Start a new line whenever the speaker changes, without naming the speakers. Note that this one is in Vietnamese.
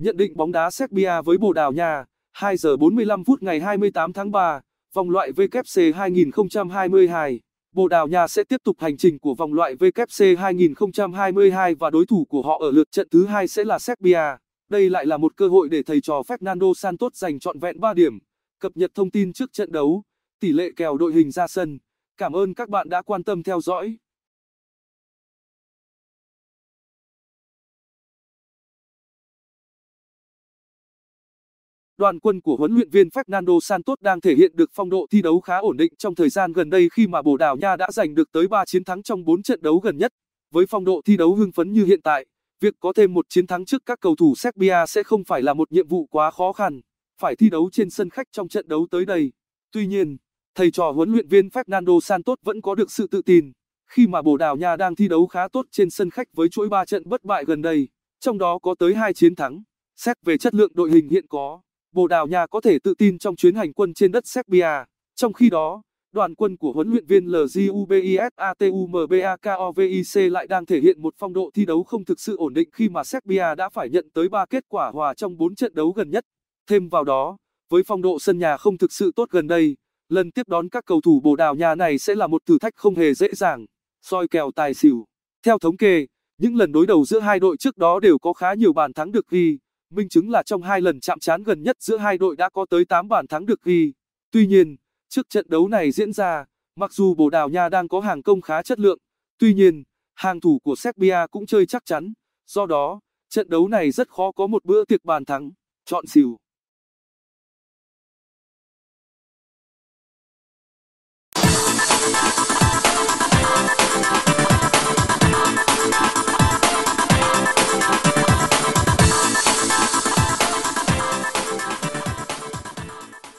Nhận định bóng đá Serbia với Bồ Đào Nha, 2 giờ 45 phút ngày 28 tháng 3, vòng loại WC 2022. Bồ Đào Nha sẽ tiếp tục hành trình của vòng loại WC 2022 và đối thủ của họ ở lượt trận thứ hai sẽ là Serbia. Đây lại là một cơ hội để thầy trò Fernando Santos giành trọn vẹn 3 điểm. Cập nhật thông tin trước trận đấu, tỷ lệ kèo đội hình ra sân. Cảm ơn các bạn đã quan tâm theo dõi. đoàn quân của huấn luyện viên Fernando Santos đang thể hiện được phong độ thi đấu khá ổn định trong thời gian gần đây khi mà Bồ Đào Nha đã giành được tới 3 chiến thắng trong 4 trận đấu gần nhất. Với phong độ thi đấu hưng phấn như hiện tại, việc có thêm một chiến thắng trước các cầu thủ Serbia sẽ không phải là một nhiệm vụ quá khó khăn, phải thi đấu trên sân khách trong trận đấu tới đây. Tuy nhiên, thầy trò huấn luyện viên Fernando Santos vẫn có được sự tự tin, khi mà Bồ Đào Nha đang thi đấu khá tốt trên sân khách với chuỗi 3 trận bất bại gần đây, trong đó có tới 2 chiến thắng. Xét về chất lượng đội hình hiện có, Bồ Đào Nha có thể tự tin trong chuyến hành quân trên đất Serbia. Trong khi đó, đoàn quân của huấn luyện viên LGUBISATUMBAKOVIC lại đang thể hiện một phong độ thi đấu không thực sự ổn định khi mà Serbia đã phải nhận tới 3 kết quả hòa trong 4 trận đấu gần nhất. Thêm vào đó, với phong độ sân nhà không thực sự tốt gần đây, lần tiếp đón các cầu thủ Bồ Đào Nha này sẽ là một thử thách không hề dễ dàng. Soi kèo tài xỉu. Theo thống kê, những lần đối đầu giữa hai đội trước đó đều có khá nhiều bàn thắng được ghi. Minh chứng là trong hai lần chạm trán gần nhất giữa hai đội đã có tới 8 bàn thắng được ghi. Tuy nhiên, trước trận đấu này diễn ra, mặc dù Bồ Đào Nha đang có hàng công khá chất lượng, tuy nhiên, hàng thủ của Serbia cũng chơi chắc chắn, do đó, trận đấu này rất khó có một bữa tiệc bàn thắng, chọn
xỉu.